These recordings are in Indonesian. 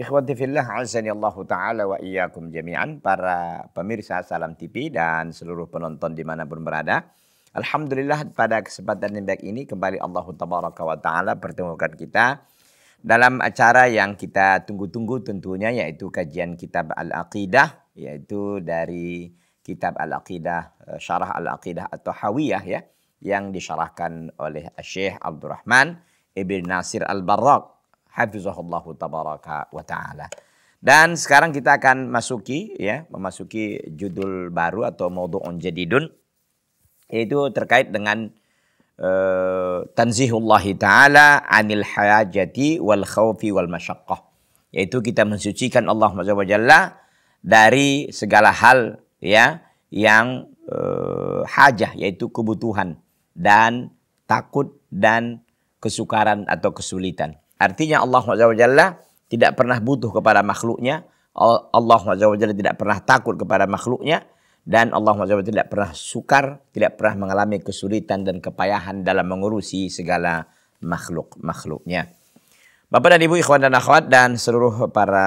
Ikhwati fillah azani Allah ta'ala wa iyakum jami'an para pemirsa Salam TV dan seluruh penonton dimanapun berada. Alhamdulillah pada kesempatan yang baik ini kembali Allah tabaraka wa ta'ala pertemukan kita dalam acara yang kita tunggu-tunggu tentunya yaitu kajian kitab Al-Aqidah yaitu dari kitab Al-Aqidah eh, Syarah Al-Aqidah atau Hawiyah ya yang disyarahkan oleh Syekh Abdurrahman Ibn Nasir Al-Barraq hafizahullah tabaraka wa taala. Dan sekarang kita akan masuki ya, memasuki judul baru atau maudhu'un jadidun yaitu terkait dengan uh, eh, tanzihullah taala anil hajati wal khawfi wal masyaqqah. Yaitu kita mensucikan Allah Jalla dari segala hal ya yang uh, hajah yaitu kebutuhan dan takut dan kesukaran atau kesulitan. Artinya Allah Jalla tidak pernah butuh kepada makhluknya. Allah Jalla tidak pernah takut kepada makhluknya. Dan Allah Jalla tidak pernah sukar, tidak pernah mengalami kesulitan dan kepayahan dalam mengurusi segala makhluk-makhluknya. Bapak dan Ibu, ikhwan dan akhwat dan seluruh para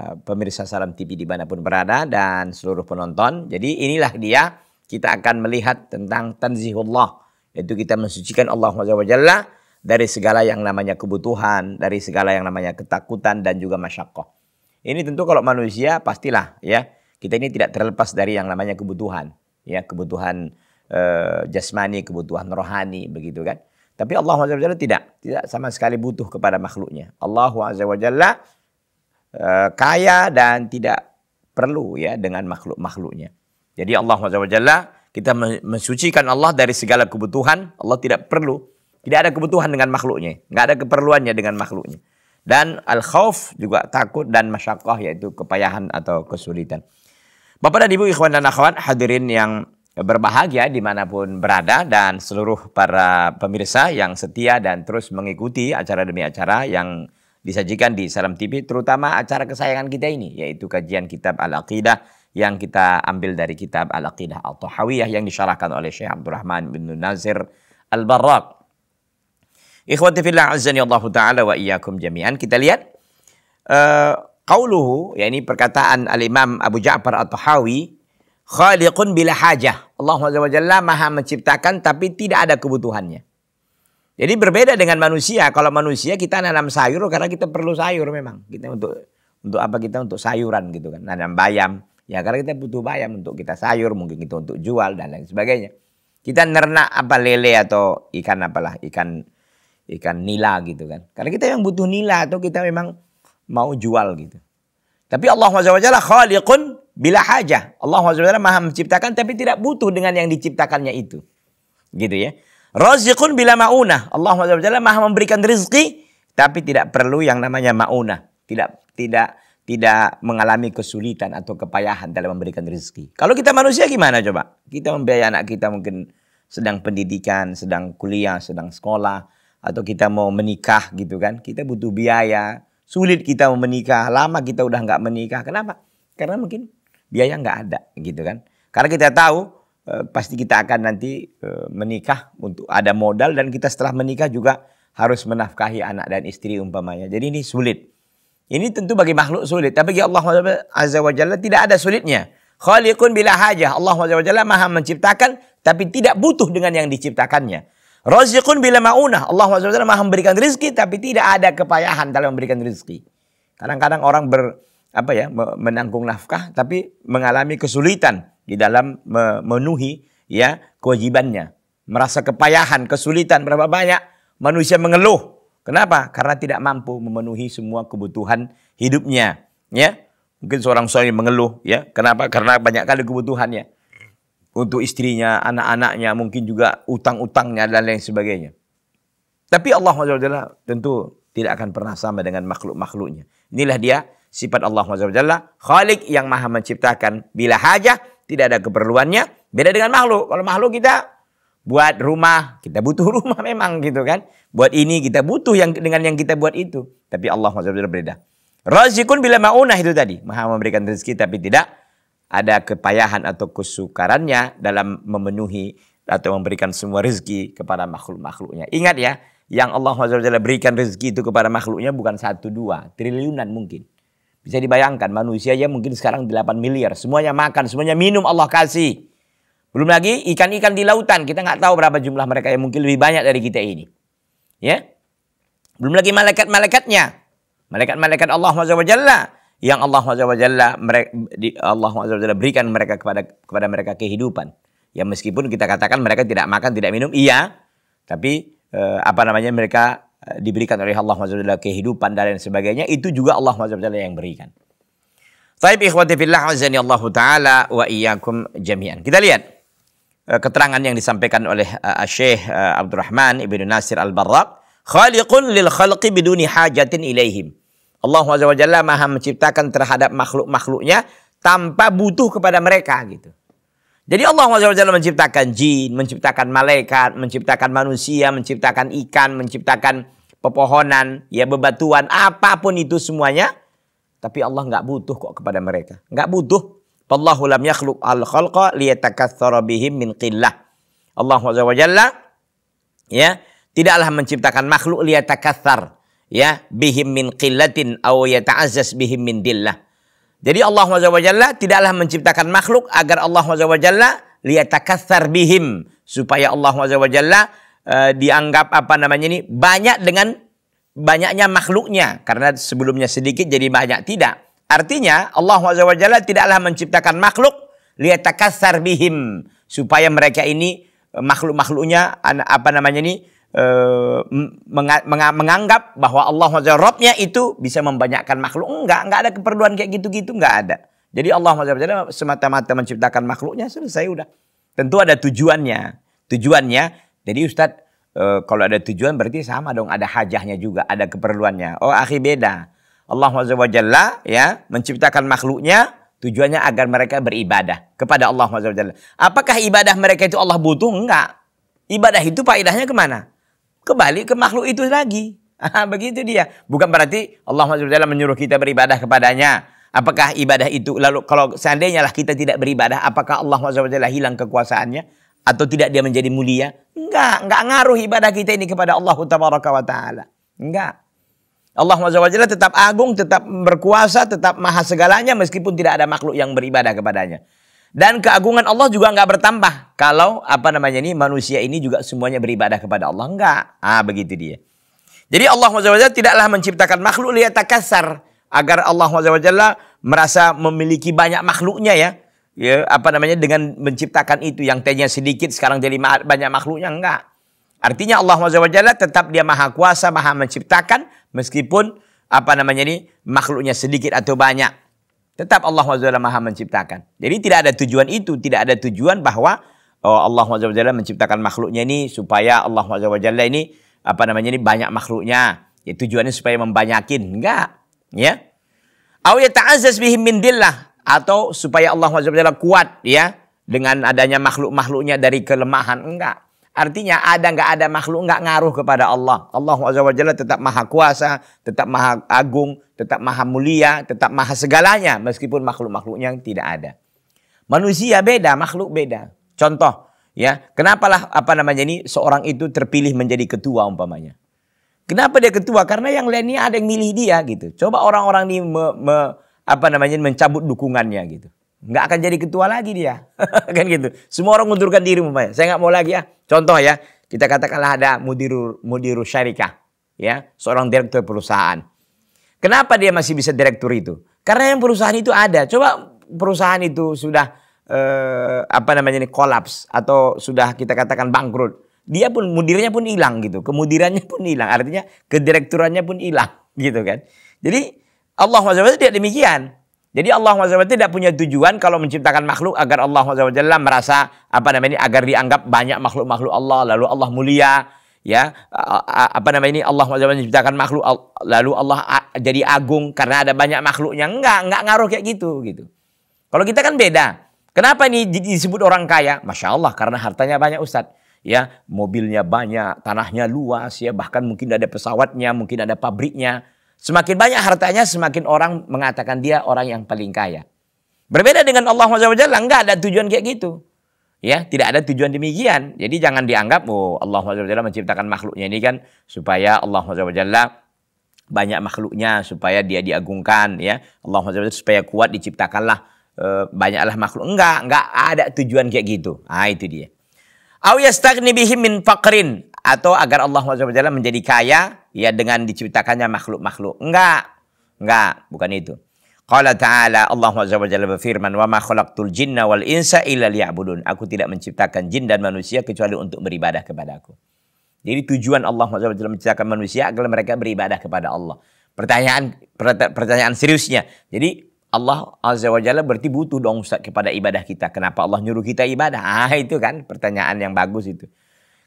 eh, pemirsa Salam TV dimanapun berada dan seluruh penonton. Jadi inilah dia kita akan melihat tentang tanzihullah. Yaitu kita mensucikan Allah Jalla dari segala yang namanya kebutuhan, dari segala yang namanya ketakutan dan juga masyakoh. Ini tentu kalau manusia pastilah ya kita ini tidak terlepas dari yang namanya kebutuhan, ya kebutuhan eh, jasmani, kebutuhan rohani begitu kan. Tapi Allah Azza tidak, tidak sama sekali butuh kepada makhluknya. Allah Azza Wajalla eh, kaya dan tidak perlu ya dengan makhluk-makhluknya. Jadi Allah Azza Wajalla kita mensucikan Allah dari segala kebutuhan, Allah tidak perlu tidak ada kebutuhan dengan makhluknya, nggak ada keperluannya dengan makhluknya. Dan al khawf juga takut dan masyakoh yaitu kepayahan atau kesulitan. Bapak dan Ibu ikhwan dan akhwat hadirin yang berbahagia dimanapun berada dan seluruh para pemirsa yang setia dan terus mengikuti acara demi acara yang disajikan di Salam TV terutama acara kesayangan kita ini yaitu kajian kitab Al-Aqidah yang kita ambil dari kitab Al-Aqidah Al-Tahawiyah yang disyarahkan oleh Syekh Abdurrahman bin Nazir Al-Barraq Ikhwati fillah azani Allah taala wa iyyakum jami'an. Kita lihat uh, yakni perkataan al-Imam Abu Ja'far At-Tahawi khaliqun bila hajah. Allah Jalla Maha menciptakan tapi tidak ada kebutuhannya. Jadi berbeda dengan manusia. Kalau manusia kita nanam sayur karena kita perlu sayur memang. Kita untuk untuk apa kita untuk sayuran gitu kan. Nanam bayam. Ya karena kita butuh bayam untuk kita sayur, mungkin kita untuk jual dan lain sebagainya. Kita nernak apa lele atau ikan apalah, ikan ikan nila gitu kan. Karena kita yang butuh nila atau kita memang mau jual gitu. Tapi Allah SWT khaliqun bila hajah. Allah SWT maha menciptakan tapi tidak butuh dengan yang diciptakannya itu. Gitu ya. Razikun bila ma'unah. Allah SWT maha memberikan rezeki tapi tidak perlu yang namanya ma'unah. Tidak tidak tidak mengalami kesulitan atau kepayahan dalam memberikan rezeki. Kalau kita manusia gimana coba? Kita membiayai anak kita mungkin sedang pendidikan, sedang kuliah, sedang sekolah, atau kita mau menikah gitu kan, kita butuh biaya. Sulit kita mau menikah, lama kita udah nggak menikah. Kenapa? Karena mungkin biaya nggak ada gitu kan. Karena kita tahu eh, pasti kita akan nanti eh, menikah untuk ada modal dan kita setelah menikah juga harus menafkahi anak dan istri umpamanya. Jadi ini sulit. Ini tentu bagi makhluk sulit, tapi bagi Allah Azza wajalla tidak ada sulitnya. Khaliqun bila hajah. Allah Azza wajalla maha menciptakan tapi tidak butuh dengan yang diciptakannya. Rozikun bila maunah. Allah SWT maha memberikan rizki tapi tidak ada kepayahan dalam memberikan rizki. Kadang-kadang orang ber, apa ya menanggung nafkah tapi mengalami kesulitan di dalam memenuhi ya kewajibannya. Merasa kepayahan, kesulitan berapa banyak manusia mengeluh. Kenapa? Karena tidak mampu memenuhi semua kebutuhan hidupnya, ya. Mungkin seorang suami mengeluh, ya. Kenapa? Karena banyak kali kebutuhannya untuk istrinya, anak-anaknya, mungkin juga utang-utangnya dan lain sebagainya. Tapi Allah SWT tentu tidak akan pernah sama dengan makhluk-makhluknya. Inilah dia sifat Allah SWT. Khalik yang maha menciptakan bila hajah, tidak ada keperluannya. Beda dengan makhluk. Kalau makhluk kita buat rumah, kita butuh rumah memang gitu kan. Buat ini kita butuh yang dengan yang kita buat itu. Tapi Allah SWT berbeda. Razikun bila maunah itu tadi. Maha memberikan rezeki tapi tidak ada kepayahan atau kesukarannya dalam memenuhi atau memberikan semua rezeki kepada makhluk-makhluknya. Ingat ya, yang Allah SWT berikan rezeki itu kepada makhluknya bukan satu dua, triliunan mungkin. Bisa dibayangkan manusia ya mungkin sekarang 8 miliar, semuanya makan, semuanya minum Allah kasih. Belum lagi ikan-ikan di lautan, kita nggak tahu berapa jumlah mereka yang mungkin lebih banyak dari kita ini. Ya, belum lagi malaikat-malaikatnya, malaikat-malaikat Allah SWT yang Allah Jalla Allah Jalla berikan mereka kepada kepada mereka kehidupan. Ya meskipun kita katakan mereka tidak makan, tidak minum, iya, tapi eh, apa namanya mereka eh, diberikan oleh Allah Jalla kehidupan dan lain sebagainya itu juga Allah Jalla yang berikan. Taib ikhwati fillah azani Allah taala wa iyyakum jami'an. Kita lihat eh, keterangan yang disampaikan oleh uh, Syekh eh, Abdurrahman Ibnu Nasir Al-Barraq, khaliqun lil khalqi biduni hajatin ilaihim. Allah SWT maha menciptakan terhadap makhluk-makhluknya tanpa butuh kepada mereka gitu. Jadi Allah SWT menciptakan jin, menciptakan malaikat, menciptakan manusia, menciptakan ikan, menciptakan pepohonan, ya bebatuan, apapun itu semuanya. Tapi Allah nggak butuh kok kepada mereka. Nggak butuh. Wallahu lam yakhluq al khalqa liyatakathtsara bihim min qillah. Allah SWT ya tidaklah menciptakan makhluk liyatakatsar ya bihim min qillatin aw yata'azzaz bihim min dillah. Jadi Allah Jalla tidaklah menciptakan makhluk agar Allah Jalla liyatakatsar bihim supaya Allah Jalla taala eh, dianggap apa namanya ini banyak dengan banyaknya makhluknya karena sebelumnya sedikit jadi banyak tidak. Artinya Allah Jalla tidaklah menciptakan makhluk liyatakatsar bihim supaya mereka ini makhluk-makhluknya apa namanya ini Eh, menganggap bahwa Allah Robnya itu bisa membanyakkan makhluk. Enggak, enggak ada keperluan kayak gitu-gitu, enggak ada. Jadi Allah SWT semata-mata menciptakan makhluknya selesai udah. Tentu ada tujuannya. Tujuannya, jadi Ustadz eh, kalau ada tujuan berarti sama dong ada hajahnya juga, ada keperluannya. Oh akhi beda. Allah SWT ya menciptakan makhluknya tujuannya agar mereka beribadah kepada Allah SWT. Apakah ibadah mereka itu Allah butuh? Enggak. Ibadah itu faedahnya kemana? kembali ke makhluk itu lagi. Begitu dia. Bukan berarti Allah SWT menyuruh kita beribadah kepadanya. Apakah ibadah itu lalu kalau seandainya lah kita tidak beribadah, apakah Allah SWT hilang kekuasaannya? Atau tidak dia menjadi mulia? Enggak, enggak ngaruh ibadah kita ini kepada Allah Subhanahu wa Ta'ala. Enggak. Allah SWT tetap agung, tetap berkuasa, tetap maha segalanya meskipun tidak ada makhluk yang beribadah kepadanya. Dan keagungan Allah juga nggak bertambah kalau apa namanya ini manusia ini juga semuanya beribadah kepada Allah nggak. Ah begitu dia. Jadi Allah SWT tidaklah menciptakan makhluk lihat kasar agar Allah SWT merasa memiliki banyak makhluknya ya. Ya apa namanya dengan menciptakan itu yang tadinya sedikit sekarang jadi banyak makhluknya enggak. Artinya Allah SWT tetap dia maha kuasa, maha menciptakan meskipun apa namanya ini makhluknya sedikit atau banyak. Tetap Allah SWT maha menciptakan. Jadi tidak ada tujuan itu. Tidak ada tujuan bahwa oh, Allah SWT menciptakan makhluknya ini supaya Allah SWT ini apa namanya ini banyak makhluknya. Ya, tujuannya supaya membanyakin. Enggak. Ya. Au yata'azzaz bihim min dillah. Atau supaya Allah SWT kuat ya. Dengan adanya makhluk-makhluknya dari kelemahan. Enggak. Artinya ada nggak ada makhluk nggak ngaruh kepada Allah. Allah SWT tetap maha kuasa, tetap maha agung, tetap maha mulia, tetap maha segalanya meskipun makhluk-makhluknya yang tidak ada. Manusia beda, makhluk beda. Contoh, ya, kenapalah apa namanya ini seorang itu terpilih menjadi ketua umpamanya. Kenapa dia ketua? Karena yang lainnya ada yang milih dia gitu. Coba orang-orang ini me, me, apa namanya mencabut dukungannya gitu. Nggak akan jadi ketua lagi dia. kan gitu. Semua orang mundurkan diri umpamanya. Saya nggak mau lagi ya. Contoh ya, kita katakanlah ada mudiru mudiru syarikah, ya, seorang direktur perusahaan. Kenapa dia masih bisa direktur itu? Karena yang perusahaan itu ada. Coba perusahaan itu sudah eh, apa namanya ini kolaps atau sudah kita katakan bangkrut. Dia pun mudirnya pun hilang gitu. Kemudirannya pun hilang. Artinya kedirekturannya pun hilang gitu kan. Jadi Allah SWT tidak demikian. Jadi Allah SWT tidak punya tujuan kalau menciptakan makhluk agar Allah SWT merasa apa namanya agar dianggap banyak makhluk-makhluk Allah lalu Allah mulia ya apa namanya ini Allah menciptakan makhluk lalu Allah jadi agung karena ada banyak makhluknya enggak enggak ngaruh kayak gitu gitu kalau kita kan beda kenapa ini disebut orang kaya masya Allah karena hartanya banyak Ustadz ya mobilnya banyak tanahnya luas ya bahkan mungkin ada pesawatnya mungkin ada pabriknya semakin banyak hartanya semakin orang mengatakan dia orang yang paling kaya berbeda dengan Allah SWT enggak ada tujuan kayak gitu ya tidak ada tujuan demikian. Jadi jangan dianggap oh Allah SWT menciptakan makhluknya ini kan supaya Allah SWT banyak makhluknya supaya dia diagungkan ya. Allah SWT supaya kuat diciptakanlah e, banyaklah makhluk. Enggak, enggak ada tujuan kayak gitu. Ah itu dia. Au yastagni bihim min faqrin atau agar Allah SWT menjadi kaya ya dengan diciptakannya makhluk-makhluk. Enggak. Enggak, bukan itu. Qala ta'ala Allah Azza wa Jalla berfirman wa ma khalaqtul jinna wal insa illa liya'budun. Aku tidak menciptakan jin dan manusia kecuali untuk beribadah kepada aku. Jadi tujuan Allah Azza wa Jalla menciptakan manusia adalah mereka beribadah kepada Allah. Pertanyaan pertanyaan seriusnya. Jadi Allah Azza wa Jalla berarti butuh dong Ustaz kepada ibadah kita. Kenapa Allah nyuruh kita ibadah? Ah itu kan pertanyaan yang bagus itu.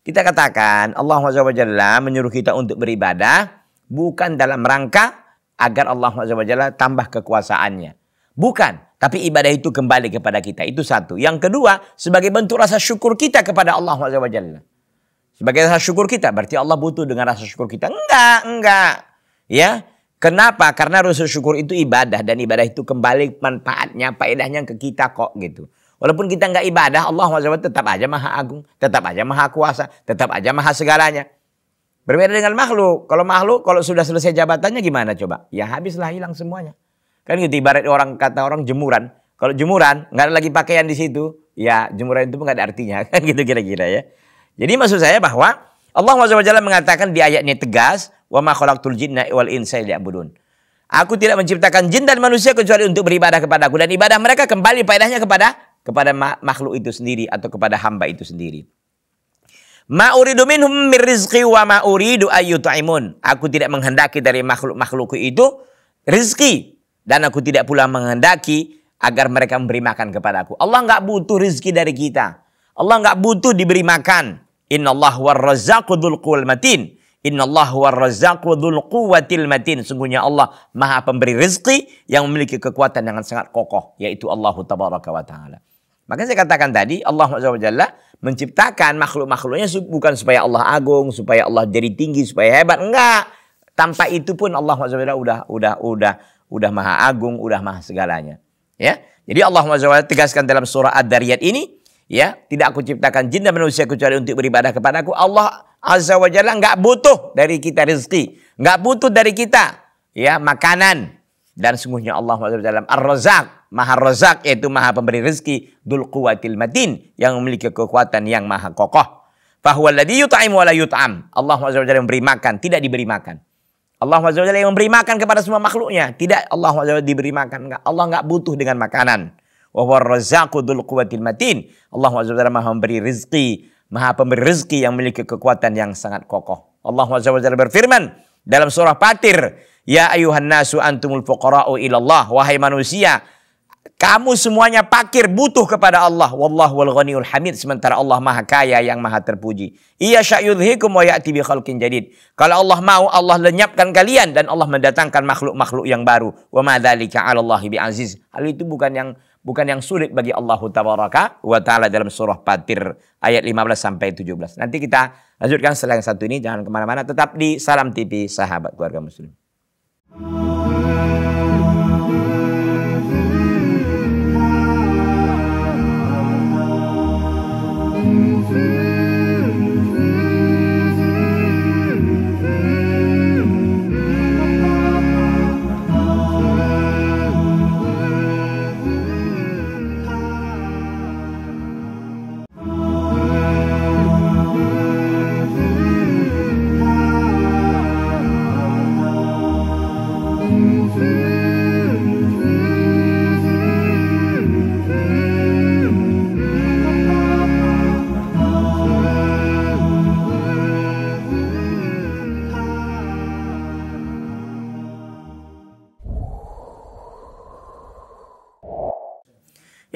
Kita katakan Allah Azza wa Jalla menyuruh kita untuk beribadah bukan dalam rangka agar Allah SWT tambah kekuasaannya. Bukan, tapi ibadah itu kembali kepada kita. Itu satu. Yang kedua, sebagai bentuk rasa syukur kita kepada Allah SWT. Sebagai rasa syukur kita, berarti Allah butuh dengan rasa syukur kita. Enggak, enggak. Ya, Kenapa? Karena rasa syukur itu ibadah dan ibadah itu kembali manfaatnya, faedahnya ke kita kok gitu. Walaupun kita nggak ibadah, Allah SWT tetap aja maha agung, tetap aja maha kuasa, tetap aja maha segalanya. Berbeda dengan makhluk. Kalau makhluk, kalau sudah selesai jabatannya gimana coba? Ya habislah hilang semuanya. Kan gitu ibarat orang kata orang jemuran. Kalau jemuran nggak ada lagi pakaian di situ, ya jemuran itu nggak ada artinya kan gitu kira-kira ya. Jadi maksud saya bahwa Allah SWT mengatakan di ayatnya tegas, wa ma khalaqtul jinna wal insa liya'budun. Aku tidak menciptakan jin dan manusia kecuali untuk beribadah kepada aku dan ibadah mereka kembali faedahnya kepada kepada makhluk itu sendiri atau kepada hamba itu sendiri. Ma uridu minhum mir rizqi wa ma uridu ayyutaimun. Aku tidak menghendaki dari makhluk-makhlukku itu rizki. Dan aku tidak pula menghendaki agar mereka memberi makan kepada aku. Allah nggak butuh rizki dari kita. Allah nggak butuh diberi makan. Inna Allah warrazakudul quwal matin. Inna Allah warrazakudul quwatil matin. Sungguhnya Allah maha pemberi rizki yang memiliki kekuatan dengan sangat kokoh. Yaitu Allah tabaraka wa ta'ala. Maka saya katakan tadi Allah SWT menciptakan makhluk-makhluknya bukan supaya Allah agung, supaya Allah jadi tinggi, supaya hebat. Enggak. Tanpa itu pun Allah SWT udah udah udah udah maha agung, udah maha segalanya. Ya. Jadi Allah SWT tegaskan dalam surah Ad-Dariyat ini, ya, tidak aku ciptakan jin dan manusia kecuali untuk beribadah kepadaku. Allah Azza wa Jalla enggak butuh dari kita rezeki, enggak butuh dari kita ya makanan, dan sungguhnya Allah dalam Ar-Razak, Maha Razak yaitu Maha pemberi rezeki, Dul Quwatil Matin yang memiliki kekuatan yang maha kokoh. Fahuwa alladhi yut'im wa la yut'am. Allah SWT yang memberi makan, tidak diberi makan. Allah SWT yang memberi makan kepada semua makhluknya, tidak Allah SWT diberi makan. Enggak. Allah enggak butuh dengan makanan. Wa huwa Razzaqu Dzul Quwwatil Matin. Allah SWT Maha memberi rezeki, Maha pemberi rezeki yang memiliki kekuatan yang sangat kokoh. Allah SWT berfirman dalam surah Fatir Ya ayuhan nasu antumul fuqara'u ilallah. Wahai manusia, kamu semuanya pakir butuh kepada Allah. Wallahu wal ghaniul hamid. Sementara Allah maha kaya yang maha terpuji. Iya sya'yudhikum wa ya'ti bi khalqin jadid. Kalau Allah mau, Allah lenyapkan kalian. Dan Allah mendatangkan makhluk-makhluk yang baru. Wa ma dhalika alallahi bi aziz. Hal itu bukan yang bukan yang sulit bagi Allah tabaraka wa taala dalam surah patir ayat 15 sampai 17. Nanti kita lanjutkan setelah yang satu ini jangan kemana mana tetap di Salam TV Sahabat Keluarga Muslim. Oh.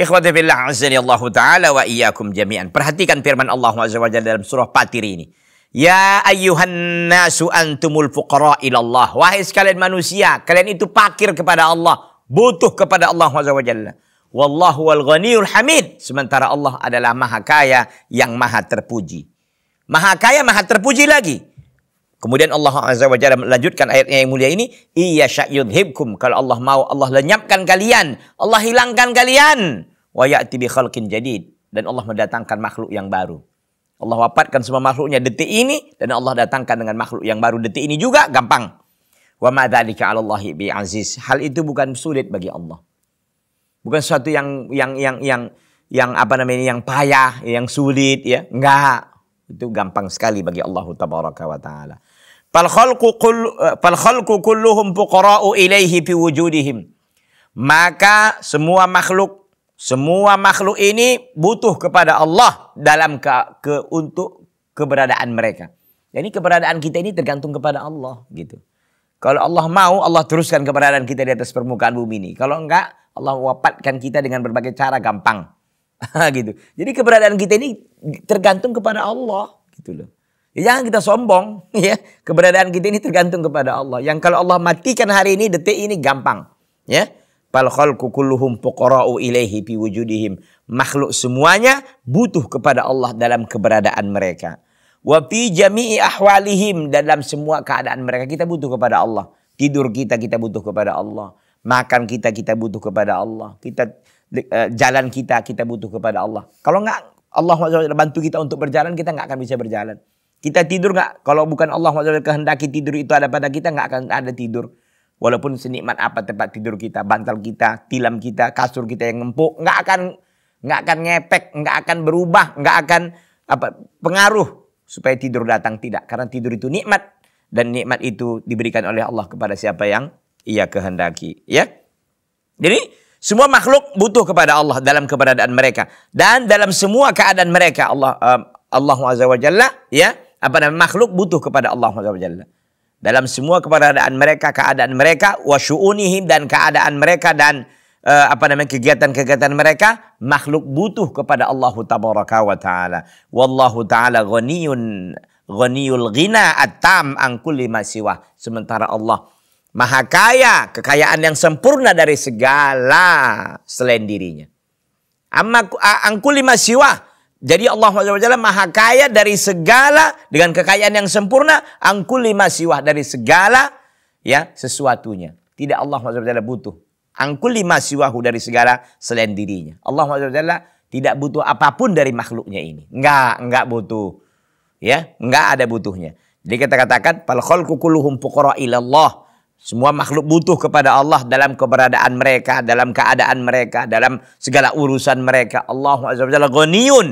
Ikhwati billah azani Allah taala wa iyyakum jami'an. Perhatikan firman Allah SWT dalam surah Fatir ini. Ya ayuhan nasu antumul fuqara ilallah. Wahai sekalian manusia, kalian itu pakir kepada Allah, butuh kepada Allah SWT. Wallahu wal ghaniyul hamid. Sementara Allah adalah maha kaya yang maha terpuji. Maha kaya, maha terpuji lagi. Kemudian Allah Azza wa Jalla melanjutkan ayatnya yang mulia ini, "Iya sya'yudhibkum." Kalau Allah mau, Allah lenyapkan kalian, Allah hilangkan kalian wa ya'ti bi khalqin jadid dan Allah mendatangkan makhluk yang baru. Allah wafatkan semua makhluknya detik ini dan Allah datangkan dengan makhluk yang baru detik ini juga gampang. Wa ma dzalika 'ala bi aziz. Hal itu bukan sulit bagi Allah. Bukan sesuatu yang yang yang yang yang apa namanya yang payah, yang sulit ya. Enggak. Itu gampang sekali bagi Allah tabaraka wa taala. Fal khalqu kull eh, fal khalqu kulluhum fuqara'u ilaihi fi wujudihim. Maka semua makhluk semua makhluk ini butuh kepada Allah dalam ke, ke untuk keberadaan mereka. Jadi keberadaan kita ini tergantung kepada Allah gitu. Kalau Allah mau Allah teruskan keberadaan kita di atas permukaan bumi ini. Kalau enggak Allah wafatkan kita dengan berbagai cara gampang. gitu. Jadi keberadaan kita ini tergantung kepada Allah gitu loh. Ya, jangan kita sombong ya. Keberadaan kita ini tergantung kepada Allah. Yang kalau Allah matikan hari ini detik ini gampang ya. Fal khalqu kulluhum fuqara'u ilaihi wujudihim Makhluk semuanya butuh kepada Allah dalam keberadaan mereka. Wa fi jami'i ahwalihim dalam semua keadaan mereka kita butuh kepada Allah. Tidur kita kita butuh kepada Allah. Makan kita kita butuh kepada Allah. Kita eh, jalan kita kita butuh kepada Allah. Kalau enggak Allah SWT bantu kita untuk berjalan, kita enggak akan bisa berjalan. Kita tidur enggak Kalau bukan Allah SWT kehendaki tidur itu ada pada kita, nggak akan ada tidur. Walaupun senikmat apa tempat tidur kita, bantal kita, tilam kita, kasur kita yang empuk, nggak akan nggak akan ngepek, nggak akan berubah, nggak akan apa pengaruh supaya tidur datang tidak karena tidur itu nikmat dan nikmat itu diberikan oleh Allah kepada siapa yang ia kehendaki ya jadi semua makhluk butuh kepada Allah dalam keberadaan mereka dan dalam semua keadaan mereka Allah uh, eh, Allah azza wa jalla ya apa namanya makhluk butuh kepada Allah azza wa jalla dalam semua keberadaan mereka, keadaan mereka, wasyuunihim dan keadaan mereka dan uh, apa namanya kegiatan-kegiatan mereka, makhluk butuh kepada Allah tabaraka wa taala. Wallahu taala ghaniyun ghaniyul ghina at-tam an kulli siwa. Sementara Allah maha kaya, kekayaan yang sempurna dari segala selain dirinya. Amma angkuli masiwah jadi Allah SWT maha kaya dari segala dengan kekayaan yang sempurna angkul lima siwah dari segala ya sesuatunya. Tidak Allah SWT butuh. Angkul lima siwahu dari segala selain dirinya. Allah SWT tidak butuh apapun dari makhluknya ini. Enggak, enggak butuh. Ya, enggak ada butuhnya. Jadi kita katakan fal khalqu kulluhum fuqara ilallah semua makhluk butuh kepada Allah dalam keberadaan mereka, dalam keadaan mereka, dalam segala urusan mereka. Allah Azza ghaniyun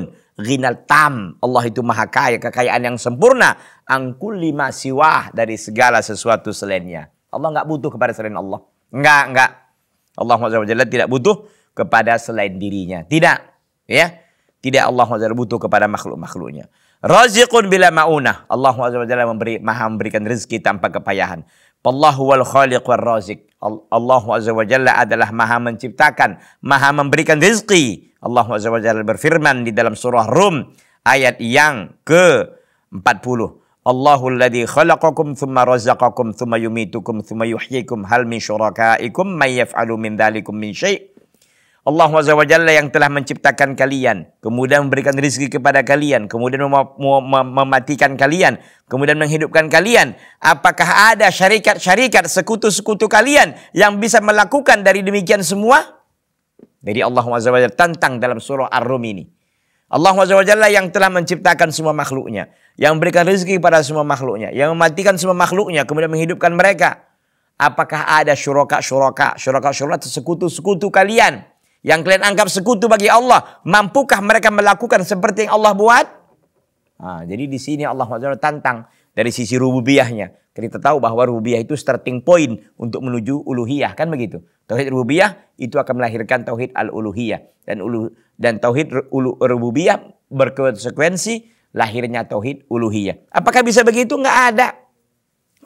tam. Allah itu maha kaya, kekayaan yang sempurna. Angkul lima siwah dari segala sesuatu selainnya. Allah nggak butuh kepada selain Allah. Nggak, nggak. Allah Azza tidak butuh kepada selain dirinya. Tidak, ya. Tidak Allah Azza butuh kepada makhluk-makhluknya. Raziqun bila maunah. Allah Azza memberi, maha memberikan rezeki tanpa kepayahan. Wallahu wal khaliq wal razik. Allah Azza wa Jalla adalah maha menciptakan, maha memberikan rezeki. Allah Azza wa Jalla berfirman di dalam surah Rum ayat yang ke-40. Allahul ladzi khalaqakum thumma razaqakum thumma yumitukum thumma yuhyikum hal min syurakaikum may yaf'alu min dzalikum min syai' Allah SWT yang telah menciptakan kalian, kemudian memberikan rizki kepada kalian, kemudian mem mem mematikan kalian, kemudian menghidupkan kalian. Apakah ada syarikat-syarikat sekutu-sekutu kalian yang bisa melakukan dari demikian semua? Jadi Allah SWT tantang dalam surah Ar-Rum ini. Allah SWT yang telah menciptakan semua makhluknya, yang memberikan rezeki kepada semua makhluknya, yang mematikan semua makhluknya, kemudian menghidupkan mereka. Apakah ada syuraka-syuraka, syuraka-syuraka, sekutu-sekutu kalian? Yang kalian anggap sekutu bagi Allah, mampukah mereka melakukan seperti yang Allah buat? Nah, jadi di sini Allah SWT tantang dari sisi rububiyahnya. Kita tahu bahwa rububiyah itu starting point untuk menuju uluhiyah, kan begitu. Tauhid rububiyah itu akan melahirkan tauhid al-uluhiyah dan ulu dan tauhid rububiyah berkonsekuensi lahirnya tauhid uluhiyah. Apakah bisa begitu? Nggak ada.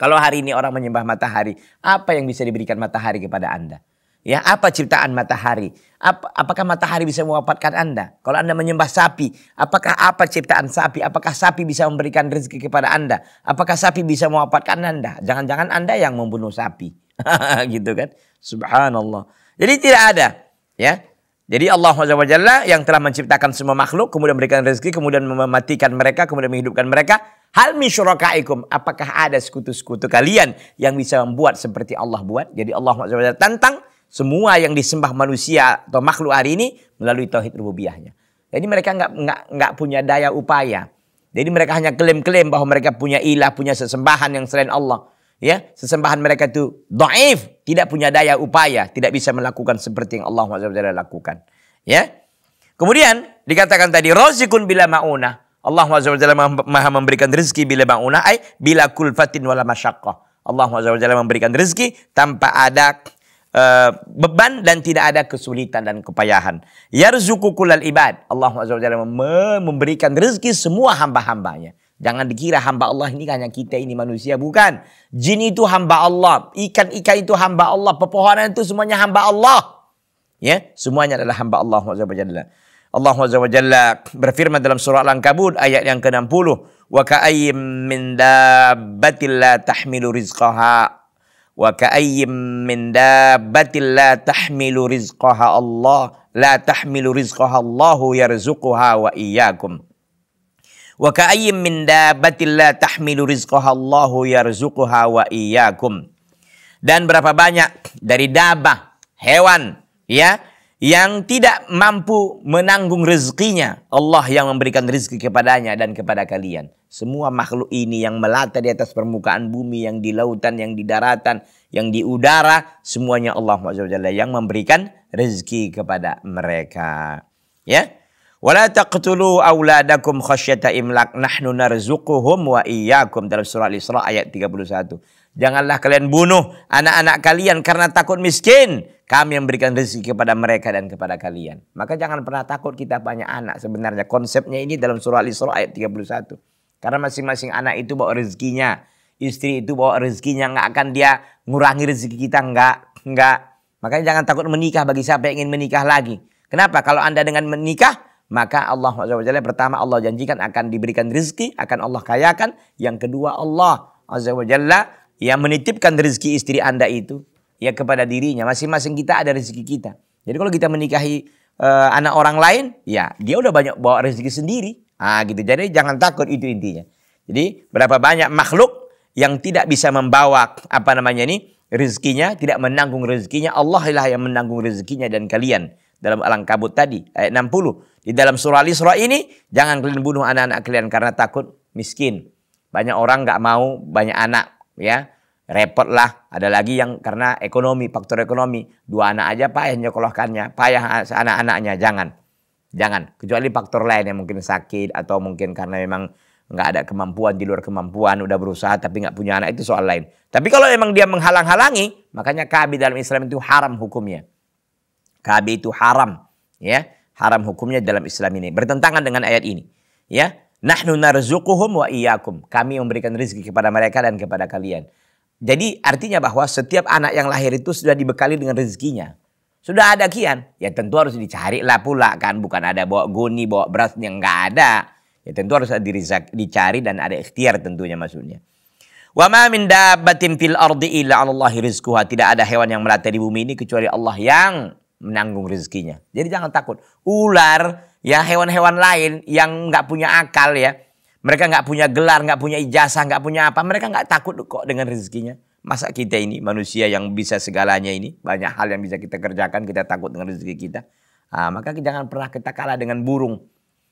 Kalau hari ini orang menyembah matahari, apa yang bisa diberikan matahari kepada Anda? Ya, apa ciptaan matahari? Ap apakah matahari bisa mewafatkan Anda? Kalau Anda menyembah sapi, apakah apa ciptaan sapi? Apakah sapi bisa memberikan rezeki kepada Anda? Apakah sapi bisa mewafatkan Anda? Jangan-jangan Anda yang membunuh sapi. gitu kan? Subhanallah. Jadi tidak ada, ya. Jadi Allah SWT yang telah menciptakan semua makhluk, kemudian memberikan rezeki, kemudian mematikan mereka, kemudian menghidupkan mereka. Hal misyurakaikum, apakah ada sekutu-sekutu kalian yang bisa membuat seperti Allah buat? Jadi Allah SWT tantang semua yang disembah manusia atau makhluk hari ini melalui tauhid rububiahnya. Jadi mereka nggak nggak nggak punya daya upaya. Jadi mereka hanya klaim-klaim bahwa mereka punya ilah, punya sesembahan yang selain Allah. Ya, sesembahan mereka itu doif, tidak punya daya upaya, tidak bisa melakukan seperti yang Allah SWT lakukan. Ya. Kemudian dikatakan tadi rozikun bila mauna. Allah SWT maha memberikan rezeki bila mauna, ay bila kulfatin wala masyakoh. Allah SWT memberikan rezeki tanpa ada Uh, beban dan tidak ada kesulitan dan kepayahan. Yarzuku kulal ibad. Allah SWT memberikan rezeki semua hamba-hambanya. Jangan dikira hamba Allah ini hanya kita ini manusia. Bukan. Jin itu hamba Allah. Ikan-ikan itu hamba Allah. Pepohonan itu semuanya hamba Allah. Ya, Semuanya adalah hamba Allah SWT. Allah SWT berfirman dalam surah Al-Ankabut ayat yang ke-60. Wa kaayim min اللَّا tahmilu rizqaha. Wa ka'ayyim min dabbatin la tahmilu rizqaha Allah la tahmilu rizqaha Allahu yarzuquha wa iyyakum. Wa ka'ayyim min dabbatin la tahmilu rizqaha Allahu yarzuquha wa iyyakum. Dan berapa banyak dari dabah, hewan, ya, yang tidak mampu menanggung rezekinya. Allah yang memberikan rezeki kepadanya dan kepada kalian. Semua makhluk ini yang melata di atas permukaan bumi, yang di lautan, yang di daratan, yang di udara, semuanya Allah SWT yang memberikan rezeki kepada mereka. Ya. Wala taqtulu auladakum khasyata imlak nahnu narzuquhum wa iyyakum dalam surah Al-Isra ayat 31. Janganlah kalian bunuh anak-anak kalian karena takut miskin kami yang berikan rezeki kepada mereka dan kepada kalian. Maka jangan pernah takut kita banyak anak. Sebenarnya konsepnya ini dalam surah Al-Isra ayat 31. Karena masing-masing anak itu bawa rezekinya. Istri itu bawa rezekinya. Nggak akan dia ngurangi rezeki kita. Nggak. Nggak. Makanya jangan takut menikah bagi siapa yang ingin menikah lagi. Kenapa? Kalau Anda dengan menikah, maka Allah SWT pertama Allah janjikan akan diberikan rezeki, akan Allah kayakan. Yang kedua Allah Azza wa yang menitipkan rezeki istri Anda itu ya kepada dirinya. Masing-masing kita ada rezeki kita. Jadi kalau kita menikahi uh, anak orang lain, ya dia udah banyak bawa rezeki sendiri. Ah gitu. Jadi jangan takut itu intinya. Jadi berapa banyak makhluk yang tidak bisa membawa apa namanya ini rezekinya, tidak menanggung rezekinya, Allah lah yang menanggung rezekinya dan kalian dalam alang kabut tadi ayat 60 di dalam surah Al-Isra ini jangan kalian bunuh anak-anak kalian karena takut miskin. Banyak orang nggak mau banyak anak ya repot lah. Ada lagi yang karena ekonomi, faktor ekonomi. Dua anak aja payah nyekolahkannya, payah anak-anaknya, jangan. Jangan, kecuali faktor lain yang mungkin sakit atau mungkin karena memang nggak ada kemampuan di luar kemampuan, udah berusaha tapi nggak punya anak itu soal lain. Tapi kalau memang dia menghalang-halangi, makanya kabi dalam Islam itu haram hukumnya. Kabi itu haram, ya. Haram hukumnya dalam Islam ini. Bertentangan dengan ayat ini, ya. Nahnu narzukuhum wa iyyakum. Kami memberikan rezeki kepada mereka dan kepada kalian. Jadi artinya bahwa setiap anak yang lahir itu sudah dibekali dengan rezekinya. Sudah ada kian. Ya tentu harus dicari lah pula kan. Bukan ada bawa goni, bawa beras yang nggak ada. Ya tentu harus ada dicari dan ada ikhtiar tentunya maksudnya. Wa ma min dabbatin fil ardi illa rizquha. Tidak ada hewan yang melata di bumi ini kecuali Allah yang menanggung rezekinya. Jadi jangan takut. Ular, ya hewan-hewan lain yang nggak punya akal ya mereka nggak punya gelar, nggak punya ijazah, nggak punya apa. Mereka nggak takut kok dengan rezekinya. Masa kita ini manusia yang bisa segalanya ini banyak hal yang bisa kita kerjakan kita takut dengan rezeki kita. Nah, maka jangan pernah kita kalah dengan burung.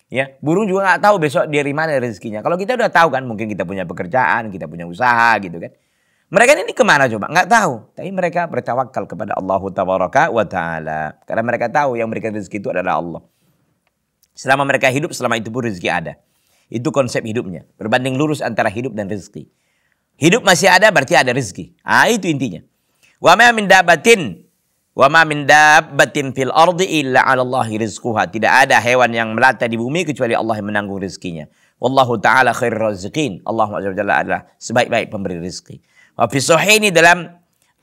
Ya, burung juga nggak tahu besok dari mana rezekinya. Kalau kita udah tahu kan, mungkin kita punya pekerjaan, kita punya usaha gitu kan. Mereka ini kemana coba? Nggak tahu. Tapi mereka bertawakal kepada Allah Taala. wa Ta'ala. Karena mereka tahu yang memberikan rezeki itu adalah Allah. Selama mereka hidup, selama itu pun rezeki ada. Itu konsep hidupnya. Berbanding lurus antara hidup dan rezeki. Hidup masih ada berarti ada rezeki. Ah itu intinya. Wa ma min dabatin wa ma min dabatin fil ardi illa 'ala Allah rizquha. Tidak ada hewan yang melata di bumi kecuali Allah yang menanggung rezekinya. Wallahu taala khairur raziqin. Allah Jalla adalah sebaik-baik pemberi rezeki. Wa fi ini dalam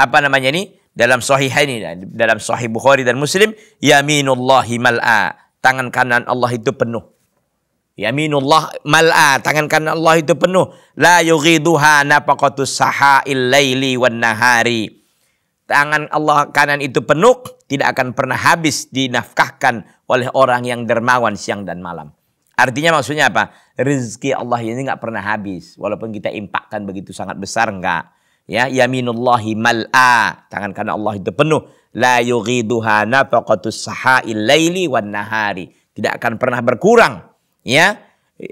apa namanya ini? Dalam sahihaini ini dalam sahih Bukhari dan Muslim, yaminullahi mal'a. Tangan kanan Allah itu penuh. Yaminullah mal'a, tangan kanan Allah itu penuh. La yughiduha nafaqatu sahail laili wan nahari. Tangan Allah kanan itu penuh, tidak akan pernah habis dinafkahkan oleh orang yang dermawan siang dan malam. Artinya maksudnya apa? Rezeki Allah ini nggak pernah habis. Walaupun kita impakkan begitu sangat besar enggak. Ya, yaminullahi mal'a. Tangan kanan Allah itu penuh. La yughiduha nafaqatu sahail laili wan nahari. Tidak akan pernah berkurang Ya,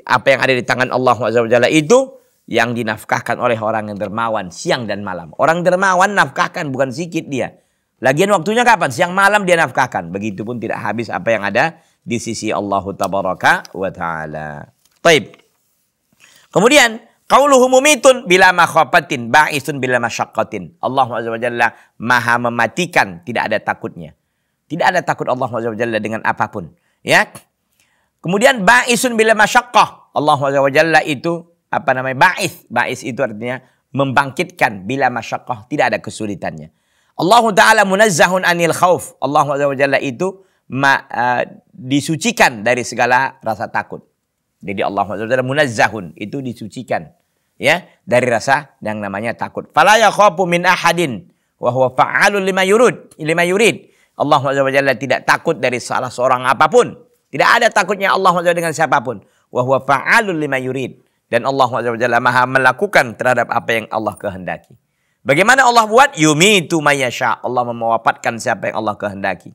apa yang ada di tangan Allah Subhanahu itu yang dinafkahkan oleh orang yang dermawan siang dan malam. Orang dermawan nafkahkan bukan sedikit dia. Lagian waktunya kapan? Siang malam dia nafkahkan. Begitupun tidak habis apa yang ada di sisi Allah Tabaraka wa Taib. Kemudian kauluhumumitun bila makhafatin ba'isun bila masyaqqatin. Allah Jalla maha mematikan, tidak ada takutnya. Tidak ada takut Allah Jalla dengan apapun. Ya, Kemudian ba'isun bila masyakkah. Allah Jalla itu apa namanya ba'is. Ba'is itu artinya membangkitkan bila masyakkah. Tidak ada kesulitannya. Allah Ta'ala munazzahun anil khauf. Allah Jalla itu ma, uh, disucikan dari segala rasa takut. Jadi Allah Ta'ala munazzahun itu disucikan. Ya, dari rasa yang namanya takut. Fala yakhafu min ahadin wa fa'alul lima yurid. Lima yurid. Allah Jalla tidak takut dari salah seorang apapun tidak ada takutnya Allah SWT dengan siapapun. Wahuwa fa'alul lima yurid. Dan Allah SWT maha melakukan terhadap apa yang Allah kehendaki. Bagaimana Allah buat? Yumitu mayasha. Allah mewafatkan siapa yang Allah kehendaki.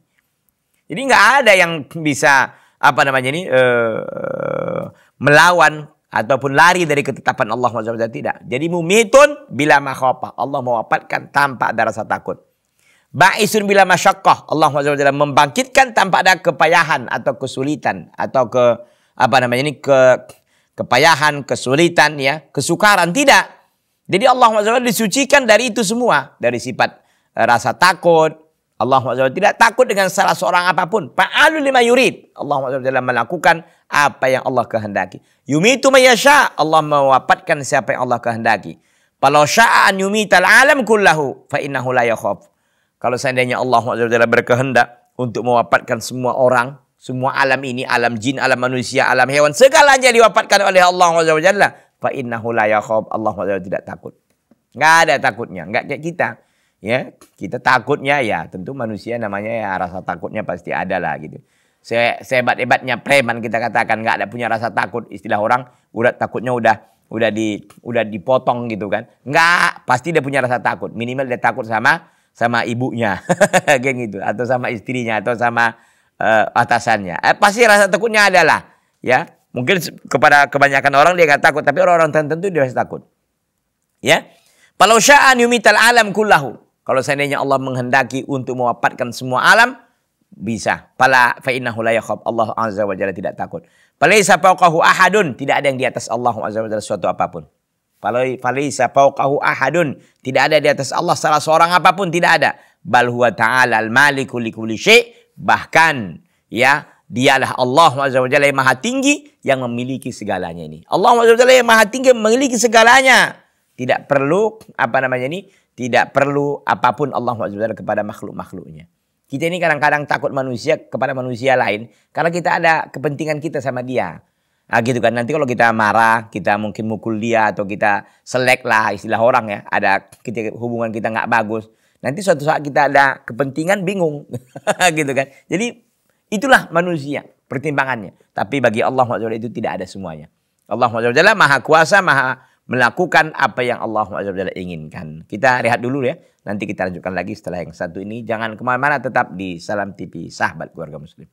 Jadi nggak ada yang bisa apa namanya ini uh, melawan ataupun lari dari ketetapan Allah SWT tidak. Jadi mumitun bila ma'khopah Allah mewafatkan tanpa ada rasa takut. Ba'isun bila masyakkah. Allah SWT membangkitkan tanpa ada kepayahan atau kesulitan. Atau ke apa namanya ini ke kepayahan, kesulitan ya, kesukaran. Tidak. Jadi Allah SWT disucikan dari itu semua. Dari sifat eh, rasa takut. Allah SWT tidak takut dengan salah seorang apapun. Fa'alu lima yurid. Allah SWT melakukan apa yang Allah kehendaki. Yumitu mayasya. Allah mewapatkan siapa yang Allah kehendaki. Kalau sya'an yumital alam kullahu fa innahu la yakhaf. Kalau seandainya Allah SWT berkehendak untuk mewafatkan semua orang, semua alam ini, alam jin, alam manusia, alam hewan, segalanya diwafatkan oleh Allah SWT. Fa innahu la yakhob. Allah SWT tidak takut. Nggak ada takutnya, nggak kayak kita. Ya, kita takutnya ya tentu manusia namanya ya rasa takutnya pasti ada lah gitu. Se Sehebat-hebatnya preman kita katakan nggak ada punya rasa takut istilah orang udah takutnya udah udah di udah dipotong gitu kan. Nggak, pasti dia punya rasa takut. Minimal dia takut sama sama ibunya, geng itu, atau sama istrinya, atau sama uh, atasannya. Eh, pasti rasa takutnya adalah, ya mungkin kepada kebanyakan orang dia nggak takut, tapi orang-orang tertentu dia pasti takut. Ya, kalau sya'an yumital alam kullahu. Kalau seandainya Allah menghendaki untuk mewafatkan semua alam, bisa. Pala fa innahu Allah azza wa tidak takut. Palaisa fawqahu ahadun, tidak ada yang di atas Allah azza wa jalla suatu apapun. Falisa fauqahu ahadun. Tidak ada di atas Allah salah seorang apapun tidak ada. Bal huwa ta'ala al-maliku likulli syai. Bahkan ya dialah Allah Azza wa Jalla yang maha tinggi yang memiliki segalanya ini. Allah Azza wa Jalla yang maha tinggi memiliki segalanya. Tidak perlu apa namanya ini, tidak perlu apapun Allah Azza wa Jalla kepada makhluk-makhluknya. Kita ini kadang-kadang takut manusia kepada manusia lain karena kita ada kepentingan kita sama dia. Nah gitu kan, nanti kalau kita marah, kita mungkin mukul dia atau kita selek lah istilah orang ya. Ada kita, hubungan kita nggak bagus. Nanti suatu saat kita ada kepentingan bingung gitu kan. Jadi itulah manusia pertimbangannya. Tapi bagi Allah SWT itu tidak ada semuanya. Allah SWT maha kuasa, maha melakukan apa yang Allah SWT inginkan. Kita rehat dulu ya. Nanti kita lanjutkan lagi setelah yang satu ini. Jangan kemana-mana tetap di Salam TV Sahabat Keluarga Muslim.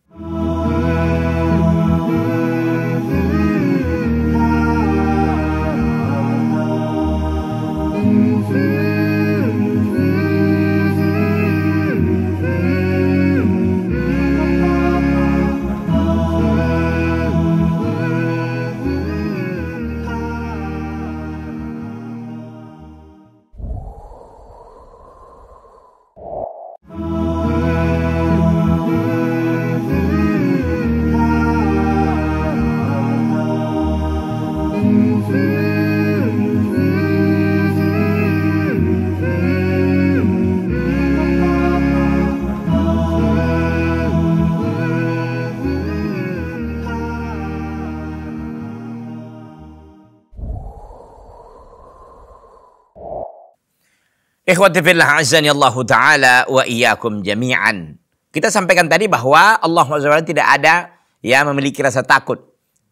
Ikhwati azani Allah taala wa iyyakum jami'an. Kita sampaikan tadi bahwa Allah SWT tidak ada yang memiliki rasa takut.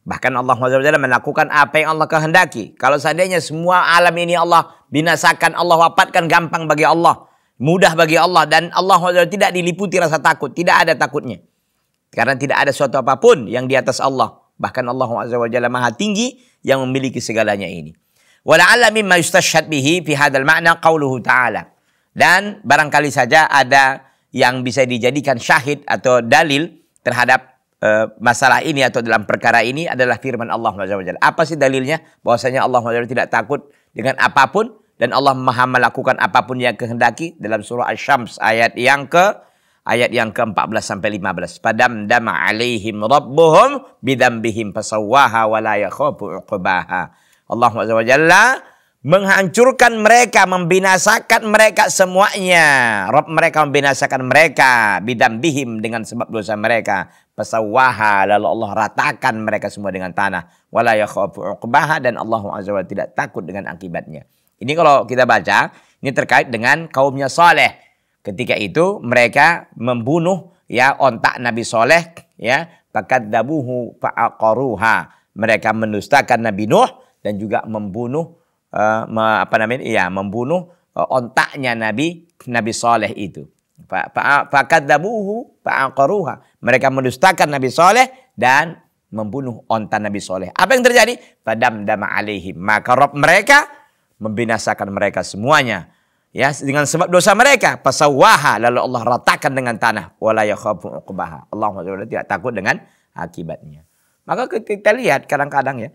Bahkan Allah SWT melakukan apa yang Allah kehendaki. Kalau seandainya semua alam ini Allah binasakan, Allah wafatkan gampang bagi Allah. Mudah bagi Allah dan Allah SWT tidak diliputi rasa takut. Tidak ada takutnya. Karena tidak ada suatu apapun yang di atas Allah. Bahkan Allah SWT maha tinggi yang memiliki segalanya ini. Wala'alla mimma yustashhad fi hadal makna ta'ala. Dan barangkali saja ada yang bisa dijadikan syahid atau dalil terhadap uh, masalah ini atau dalam perkara ini adalah firman Allah SWT. Apa sih dalilnya? Bahwasanya Allah SWT tidak takut dengan apapun dan Allah Maha melakukan apapun yang kehendaki dalam surah Asy-Syams ayat yang ke ayat yang ke-14 sampai 15. Padam dama alaihim rabbuhum bidambihim fasawwaha wa la yakhafu uqbaha. Allah SWT menghancurkan mereka, membinasakan mereka semuanya. Rob mereka membinasakan mereka bidam bihim dengan sebab dosa mereka. Pesawaha lalu Allah ratakan mereka semua dengan tanah. Wala dan Allah SWT tidak takut dengan akibatnya. Ini kalau kita baca, ini terkait dengan kaumnya soleh. Ketika itu mereka membunuh ya ontak Nabi soleh, ya, pakat dabuhu faakoruhah. Mereka mendustakan Nabi Nuh dan juga membunuh uh, apa namanya? Iya, membunuh uh, eh, ontaknya Nabi Nabi Soleh itu. Fakadabuhu fa'aqaruha. Mereka mendustakan Nabi Soleh dan membunuh onta Nabi Soleh. Apa yang terjadi? Padam dama alaihim. Maka Rob mereka membinasakan mereka semuanya. Ya, dengan sebab dosa mereka. Pasawaha. Lalu Allah ratakan dengan tanah. Wala yakhafu uqbaha. Allah tidak takut dengan akibatnya. Maka kita lihat kadang-kadang ya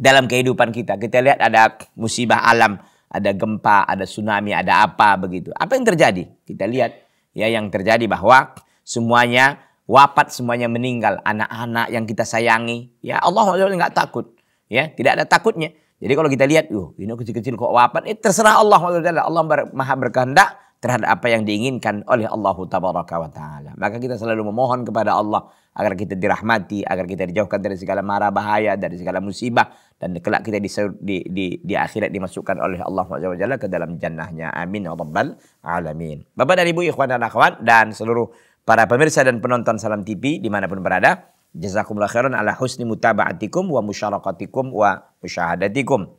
dalam kehidupan kita. Kita lihat ada musibah alam, ada gempa, ada tsunami, ada apa begitu. Apa yang terjadi? Kita lihat ya yang terjadi bahwa semuanya wafat, semuanya meninggal, anak-anak yang kita sayangi. Ya Allah nggak takut, ya tidak ada takutnya. Jadi kalau kita lihat, uh, ini kecil-kecil kok wafat, eh, terserah Allah Allah maha berkehendak terhadap apa yang diinginkan oleh Allah Taala. Maka kita selalu memohon kepada Allah agar kita dirahmati, agar kita dijauhkan dari segala mara bahaya, dari segala musibah dan kelak kita di, di, di, di akhirat dimasukkan oleh Allah SWT ke dalam jannahnya. Amin ya rabbal alamin. Bapak dan Ibu, ikhwan dan akhwat dan seluruh para pemirsa dan penonton Salam TV dimanapun berada. Jazakumullah khairan ala husni mutaba'atikum wa musyarakatikum wa musyahadatikum.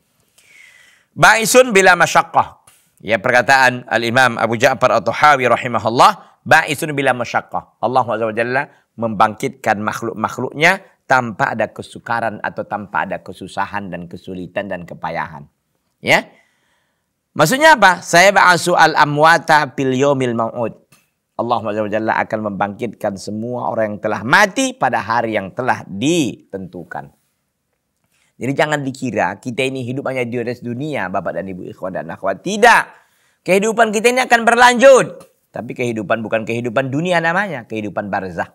Ba'isun bila masyakkah. Ya perkataan Al-Imam Abu Ja'far At-Tahawi rahimahullah. Ba'isun bila masyakkah. Allah SWT membangkitkan makhluk-makhluknya tanpa ada kesukaran atau tanpa ada kesusahan dan kesulitan dan kepayahan. Ya. Maksudnya apa? Saya ba'asu al-amwata piliomil yaumil ma'ud. Allah Jalla akan membangkitkan semua orang yang telah mati pada hari yang telah ditentukan. Jadi jangan dikira kita ini hidup hanya di atas dunia, Bapak dan Ibu ikhwan dan akhwat. Tidak. Kehidupan kita ini akan berlanjut. Tapi kehidupan bukan kehidupan dunia namanya, kehidupan barzah.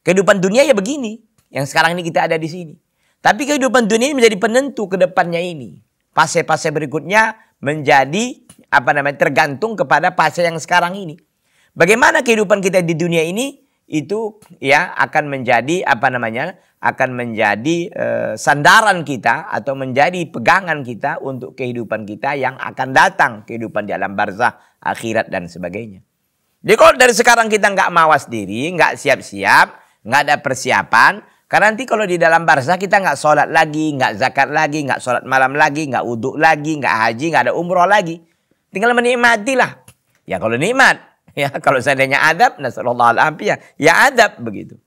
Kehidupan dunia ya begini. Yang sekarang ini kita ada di sini. Tapi kehidupan dunia ini menjadi penentu ke depannya ini. Fase-fase berikutnya menjadi apa namanya tergantung kepada fase yang sekarang ini. Bagaimana kehidupan kita di dunia ini itu ya akan menjadi apa namanya akan menjadi e, sandaran kita atau menjadi pegangan kita untuk kehidupan kita yang akan datang kehidupan di alam barzah akhirat dan sebagainya. Jadi kalau dari sekarang kita nggak mawas diri, nggak siap-siap, nggak ada persiapan. Karena nanti kalau di dalam barzah kita nggak sholat lagi, nggak zakat lagi, nggak sholat malam lagi, nggak uduk lagi, nggak haji, nggak ada umroh lagi. Tinggal menikmati lah. Ya kalau nikmat, ya kalau seandainya adab, nasallallahu alaihi ya, ya adab begitu.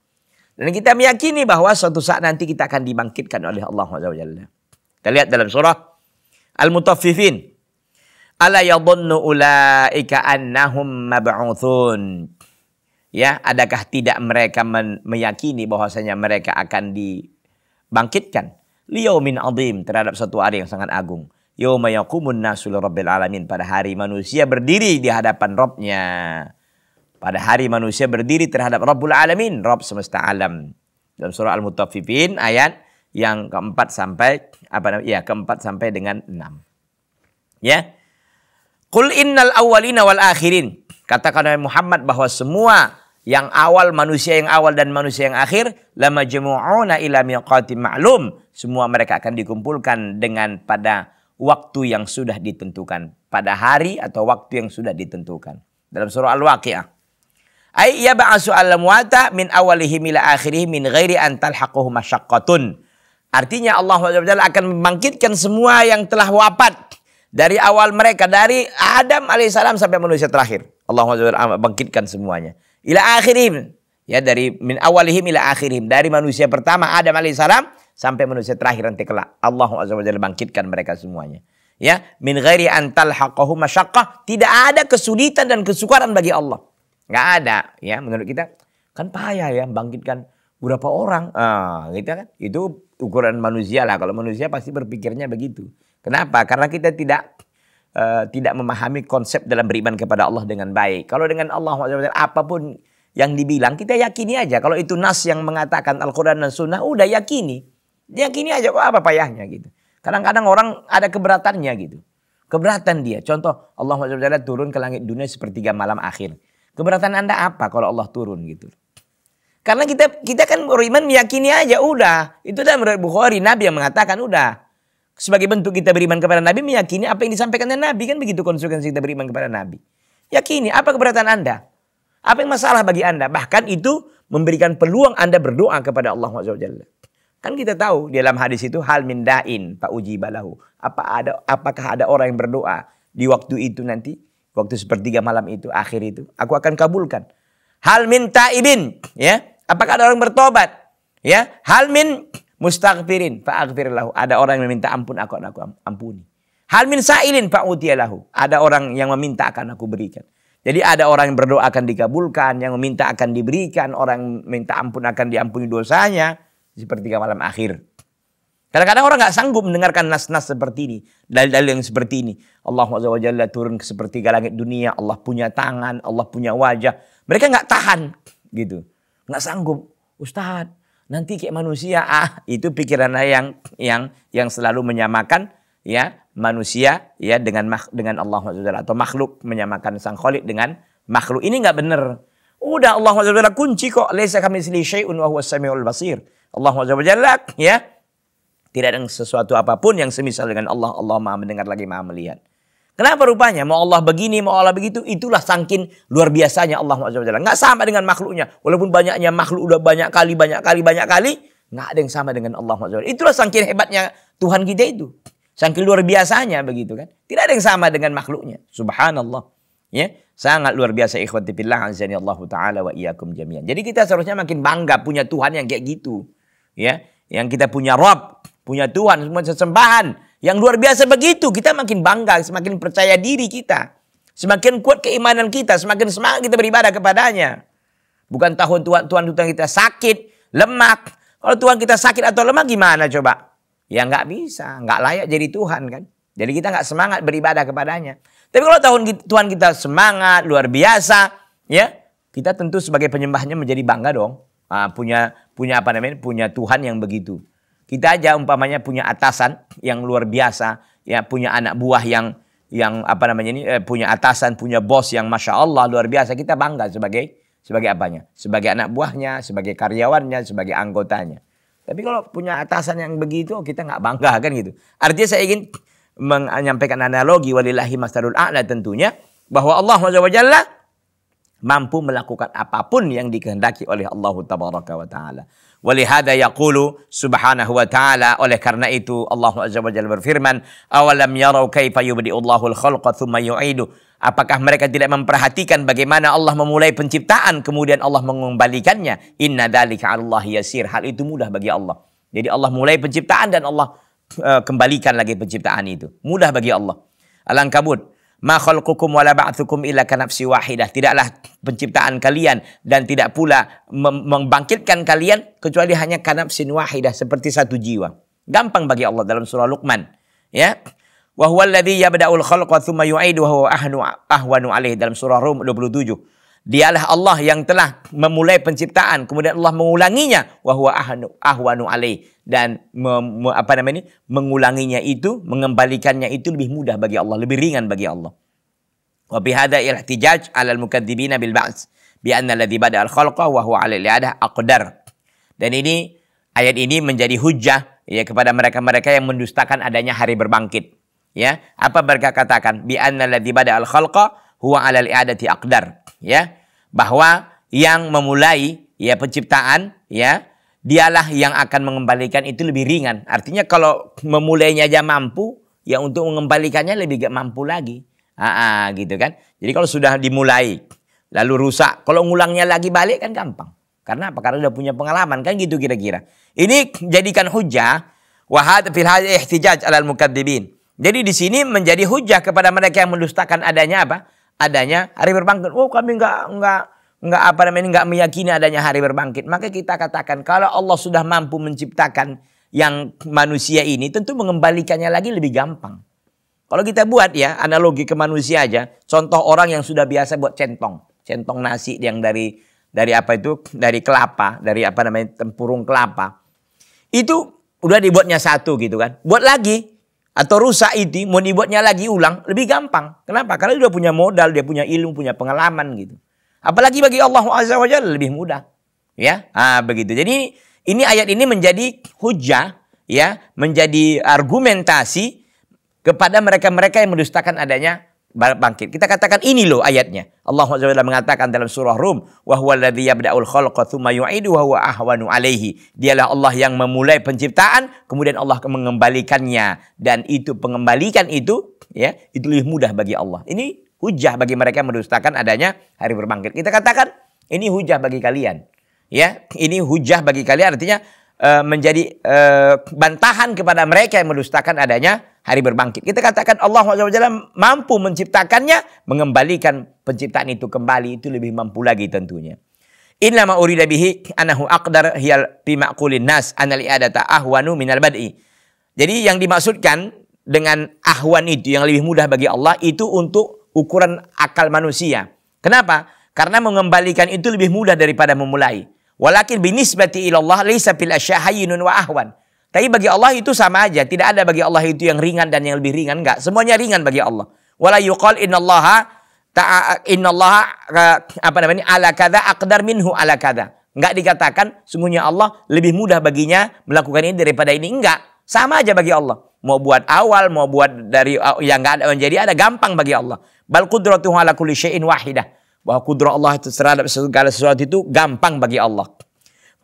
Dan kita meyakini bahwa suatu saat nanti kita akan dibangkitkan oleh Allah Subhanahu Kita lihat dalam surah Al-Mutaffifin. Ala yadhunnu ulaika annahum mab'utsun. Ya, adakah tidak mereka meyakini bahwasanya mereka akan dibangkitkan? Liyaumin azim terhadap suatu hari yang sangat agung. Yauma yaqumun nasul rabbil alamin pada hari manusia berdiri di hadapan Robnya. Pada hari manusia berdiri terhadap Rabbul Alamin, Rabb semesta alam. Dalam surah Al-Mutaffifin ayat yang keempat sampai apa namanya? Ya, keempat sampai dengan enam. Ya. Qul innal awwalina wal akhirin. Katakan oleh Muhammad bahwa semua yang awal manusia yang awal dan manusia yang akhir lama jamu'una ila miqatim ma'lum semua mereka akan dikumpulkan dengan pada waktu yang sudah ditentukan pada hari atau waktu yang sudah ditentukan dalam surah al-waqiah ay yab'asu al-muwata min awalihim ila akhirihim min ghairi an talhaquhu masyaqqatun artinya Allah SWT akan membangkitkan semua yang telah wafat dari awal mereka dari Adam alaihissalam sampai manusia terakhir Allah SWT bangkitkan semuanya ila akhirim. Ya dari min awalihim ila akhirim. Dari manusia pertama Adam alaihissalam sampai manusia terakhir nanti kelak. Allah azza wajalla bangkitkan mereka semuanya. Ya, min ghairi antal haqqahu masyaqqah, tidak ada kesulitan dan kesukaran bagi Allah. Enggak ada, ya menurut kita kan payah ya bangkitkan berapa orang. Ah, gitu kan. Itu ukuran manusia lah. Kalau manusia pasti berpikirnya begitu. Kenapa? Karena kita tidak Eh, tidak memahami konsep dalam beriman kepada Allah dengan baik. Kalau dengan Allah apapun yang dibilang kita yakini aja. Kalau itu nas yang mengatakan Al-Quran dan Sunnah, udah yakini. Yakini aja kok apa payahnya gitu. Kadang-kadang orang ada keberatannya gitu. Keberatan dia. Contoh Allah SWT turun ke langit dunia sepertiga malam akhir. Keberatan Anda apa kalau Allah turun gitu? Karena kita kita kan beriman meyakini aja udah. Itu dalam Bukhari Nabi yang mengatakan udah sebagai bentuk kita beriman kepada Nabi meyakini apa yang disampaikan Nabi kan begitu konsekuensi kita beriman kepada Nabi. Yakini apa keberatan Anda? Apa yang masalah bagi Anda? Bahkan itu memberikan peluang Anda berdoa kepada Allah Subhanahu Kan kita tahu di dalam hadis itu hal min Pak Uji Balahu. Apa ada apakah ada orang yang berdoa di waktu itu nanti? Waktu sepertiga malam itu, akhir itu, aku akan kabulkan. Hal min ta'ibin, ya. Apakah ada orang bertobat? Ya, hal min Mustaghfirin fa'aghfir lahu. Ada orang yang meminta ampun aku akan aku ampuni. Hal min sa'ilin lahu Ada orang yang meminta akan aku berikan. Jadi ada orang yang berdoa akan dikabulkan, yang meminta akan diberikan, orang minta ampun akan diampuni dosanya. Seperti malam akhir. Kadang-kadang orang nggak sanggup mendengarkan nas-nas seperti ini, dalil-dalil yang seperti ini. Allah Jalla turun ke sepertiga langit dunia, Allah punya tangan, Allah punya wajah. Mereka nggak tahan gitu, nggak sanggup. Ustadz, nanti kayak manusia ah itu pikiran yang yang yang selalu menyamakan ya manusia ya dengan dengan Allah SWT atau makhluk menyamakan sang kholik dengan makhluk ini nggak bener udah Allah SWT kunci kok lesa kami syai'un wa huwa samiul basir Allah SWT ya tidak ada sesuatu apapun yang semisal dengan Allah Allah maha mendengar lagi maha melihat Kenapa rupanya mau Allah begini, mau Allah begitu, itulah sangkin luar biasanya Allah SWT. Nggak sama dengan makhluknya. Walaupun banyaknya makhluk udah banyak kali, banyak kali, banyak kali. Nggak ada yang sama dengan Allah SWT. Itulah sangkin hebatnya Tuhan kita itu. Sangkin luar biasanya begitu kan. Tidak ada yang sama dengan makhluknya. Subhanallah. Ya, sangat luar biasa ikhwati billah azani Allah taala wa iyakum jami'an. Jadi kita seharusnya makin bangga punya Tuhan yang kayak gitu. Ya, yang kita punya Rob, punya Tuhan semua sesembahan yang luar biasa begitu, kita makin bangga, semakin percaya diri kita. Semakin kuat keimanan kita, semakin semangat kita beribadah kepadanya. Bukan tahun Tuhan, Tuhan Tuhan kita sakit, lemak. Kalau Tuhan kita sakit atau lemak gimana coba? Ya nggak bisa, nggak layak jadi Tuhan kan. Jadi kita nggak semangat beribadah kepadanya. Tapi kalau tahun Tuhan kita semangat, luar biasa, ya kita tentu sebagai penyembahnya menjadi bangga dong. Ah, punya punya apa namanya? Punya Tuhan yang begitu. Kita aja umpamanya punya atasan yang luar biasa, ya punya anak buah yang yang apa namanya ini eh, punya atasan, punya bos yang masya Allah luar biasa. Kita bangga sebagai sebagai apanya? Sebagai anak buahnya, sebagai karyawannya, sebagai anggotanya. Tapi kalau punya atasan yang begitu, kita nggak bangga kan gitu. Artinya saya ingin menyampaikan analogi walillahi masdarul a'la tentunya bahwa Allah SWT mampu melakukan apapun yang dikehendaki oleh Allah Tabaraka wa taala. Walihada yaqulu subhanahu wa ta'ala. Oleh karena itu Allah Azza wa Jalla berfirman. Awalam yarau kaifa yubdi'u Allahu al-khalqa thumma yu'idu. Apakah mereka tidak memperhatikan bagaimana Allah memulai penciptaan kemudian Allah mengembalikannya? Inna dzalika Allah yasir. Hal itu mudah bagi Allah. Jadi Allah mulai penciptaan dan Allah uh, kembalikan lagi penciptaan itu. Mudah bagi Allah. Al-Ankabut, ma khalqukum wala ba'tsukum illa kanafsi wahidah. Tidaklah penciptaan kalian dan tidak pula membangkitkan kalian kecuali hanya karena sin wahidah seperti satu jiwa. Gampang bagi Allah dalam surah Luqman, ya. Wa huwal ladzi yabda'ul khalqa tsumma wa ahnu ahwanu alaih dalam surah Rum 27. Dialah Allah yang telah memulai penciptaan kemudian Allah mengulanginya wa huwa ahnu ahwanu alaih dan apa namanya? mengulanginya itu, mengembalikannya itu lebih mudah bagi Allah, lebih ringan bagi Allah. Wa bihada ihtijaj 'ala al-mukadzibina bil ba's bi anna alladhi bada al-khalqa wa huwa 'ala al-i'adah aqdar. Dan ini ayat ini menjadi hujah ya kepada mereka-mereka yang mendustakan adanya hari berbangkit. Ya, apa mereka katakan? Bi anna alladhi bada al-khalqa huwa 'ala al-i'adati aqdar. Ya, bahwa yang memulai ya penciptaan ya dialah yang akan mengembalikan itu lebih ringan. Artinya kalau memulainya aja mampu, ya untuk mengembalikannya lebih gak mampu lagi. Aa, gitu kan. Jadi kalau sudah dimulai lalu rusak, kalau ngulangnya lagi balik kan gampang. Karena apa? Karena udah punya pengalaman kan gitu kira-kira. Ini jadikan hujah wahad fil ihtijaj alal mukaddibin. Jadi di sini menjadi hujah kepada mereka yang mendustakan adanya apa? Adanya hari berbangkit. Oh kami enggak enggak enggak apa namanya enggak meyakini adanya hari berbangkit. Maka kita katakan kalau Allah sudah mampu menciptakan yang manusia ini tentu mengembalikannya lagi lebih gampang. Kalau kita buat ya, analogi ke manusia aja. Contoh orang yang sudah biasa buat centong. Centong nasi yang dari dari apa itu? Dari kelapa, dari apa namanya? tempurung kelapa. Itu udah dibuatnya satu gitu kan. Buat lagi, atau rusak itu mau dibuatnya lagi ulang lebih gampang. Kenapa? Karena dia punya modal, dia punya ilmu, punya pengalaman gitu. Apalagi bagi Allah Azza wa lebih mudah. Ya, ah begitu. Jadi ini ayat ini menjadi hujah ya, menjadi argumentasi kepada mereka-mereka yang mendustakan adanya bangkit. Kita katakan ini loh ayatnya. Allah SWT mengatakan dalam surah Rum, alaihi. Dialah Allah yang memulai penciptaan, kemudian Allah mengembalikannya dan itu pengembalikan itu ya, itu lebih mudah bagi Allah. Ini hujah bagi mereka yang mendustakan adanya hari berbangkit. Kita katakan ini hujah bagi kalian. Ya, ini hujah bagi kalian artinya eh, menjadi eh, bantahan kepada mereka yang mendustakan adanya hari berbangkit. Kita katakan Allah SWT mampu menciptakannya, mengembalikan penciptaan itu kembali itu lebih mampu lagi tentunya. Inna ma urida bihi anahu aqdar hiyal bimaqulin nas anal ahwanu minal bad'i. Jadi yang dimaksudkan dengan ahwan itu yang lebih mudah bagi Allah itu untuk ukuran akal manusia. Kenapa? Karena mengembalikan itu lebih mudah daripada memulai. Walakin binisbati ilallah laisa fil asyahayinun wa ahwan. Tapi bagi Allah itu sama aja. Tidak ada bagi Allah itu yang ringan dan yang lebih ringan. Enggak. Semuanya ringan bagi Allah. Wala yuqal innallaha innallaha eh, apa namanya ala kada aqdar minhu ala kada. Enggak dikatakan sungguhnya Allah lebih mudah baginya melakukan ini daripada ini. Enggak. Sama aja bagi Allah. Mau buat awal, mau buat dari eh, yang enggak ada menjadi ada gampang bagi Allah. Bal qudratuhu ala kulli syai'in wahidah. Bahwa kudrat Allah terhadap segala sesuatu itu gampang bagi Allah.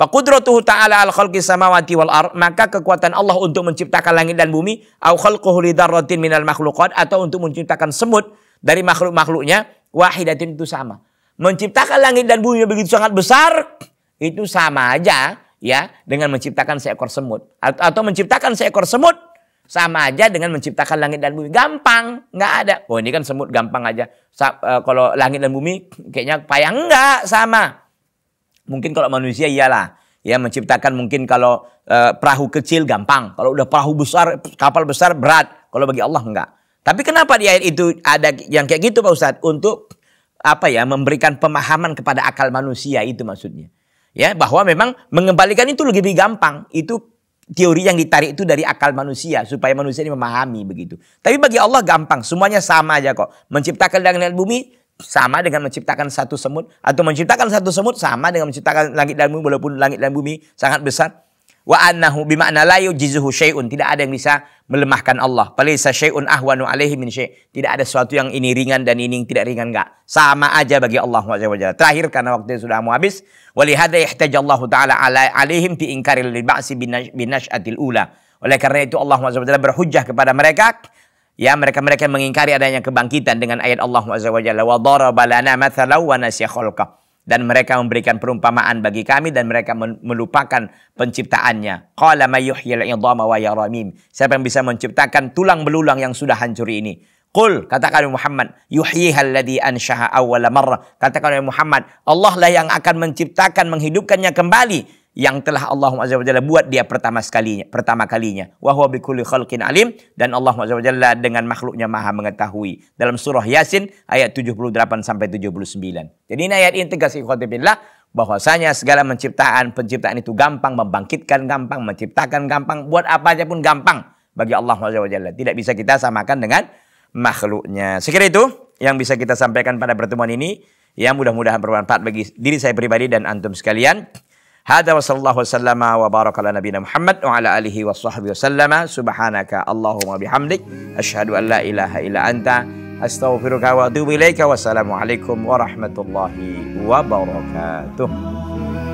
Faqudratuhu ta'ala al khalqi samawati wal ar, maka kekuatan Allah untuk menciptakan langit dan bumi au khalquhu lidarratin minal makhluqat atau untuk menciptakan semut dari makhluk-makhluknya wahidatin itu sama. Menciptakan langit dan bumi begitu sangat besar itu sama aja ya dengan menciptakan seekor semut atau menciptakan seekor semut sama aja dengan menciptakan langit dan bumi. Gampang, nggak ada. Oh ini kan semut gampang aja. Eh, kalau langit dan bumi kayaknya payah nggak sama. Mungkin kalau manusia iyalah. Ya menciptakan mungkin kalau e, perahu kecil gampang. Kalau udah perahu besar, kapal besar berat. Kalau bagi Allah enggak. Tapi kenapa di ayat itu ada yang kayak gitu Pak Ustadz? Untuk apa ya memberikan pemahaman kepada akal manusia itu maksudnya. Ya bahwa memang mengembalikan itu lebih gampang. Itu teori yang ditarik itu dari akal manusia supaya manusia ini memahami begitu. Tapi bagi Allah gampang, semuanya sama aja kok. Menciptakan langit dan bumi sama dengan menciptakan satu semut atau menciptakan satu semut sama dengan menciptakan langit dan bumi walaupun langit dan bumi sangat besar wa annahu bima'na la yujizuhu syai'un tidak ada yang bisa melemahkan Allah falaysa syai'un ahwanu alaihi min syai' tidak ada sesuatu yang ini ringan dan ini tidak ringan enggak sama aja bagi Allah wajah terakhir karena waktu sudah mau habis hadza yahtaj Allah taala alaihim fi inkaril ba'si binasyatil ula oleh karena itu Allah wajah berhujjah kepada mereka Ya, mereka-mereka mengingkari adanya kebangkitan dengan ayat Allah wa Dan mereka memberikan perumpamaan bagi kami dan mereka melupakan penciptaannya. Qala wa Siapa yang bisa menciptakan tulang belulang yang sudah hancur ini? Qul katakan Muhammad yuhyihal ladzi ansyaha awwala marrah katakan Muhammad Allah lah yang akan menciptakan menghidupkannya kembali yang telah Allah Azza buat dia pertama sekalinya, pertama kalinya. Wa huwa bikulli khalqin alim dan Allah Azza dengan makhluknya Maha mengetahui. Dalam surah Yasin ayat 78 sampai 79. Jadi ini ayat ini tegas bahwasanya segala penciptaan penciptaan itu gampang membangkitkan gampang menciptakan gampang buat apa aja pun gampang bagi Allah Subhanahu tidak bisa kita samakan dengan makhluknya sekira itu yang bisa kita sampaikan pada pertemuan ini yang mudah-mudahan bermanfaat bagi diri saya pribadi dan antum sekalian هذا وصلى الله وسلم وبارك على نبينا محمد وعلى آله وصحبه وسلم سبحانك اللهم وبحمدك أشهد أن لا إله إلا أنت أستغفرك وأتوب إليك والسلام عليكم ورحمة الله وبركاته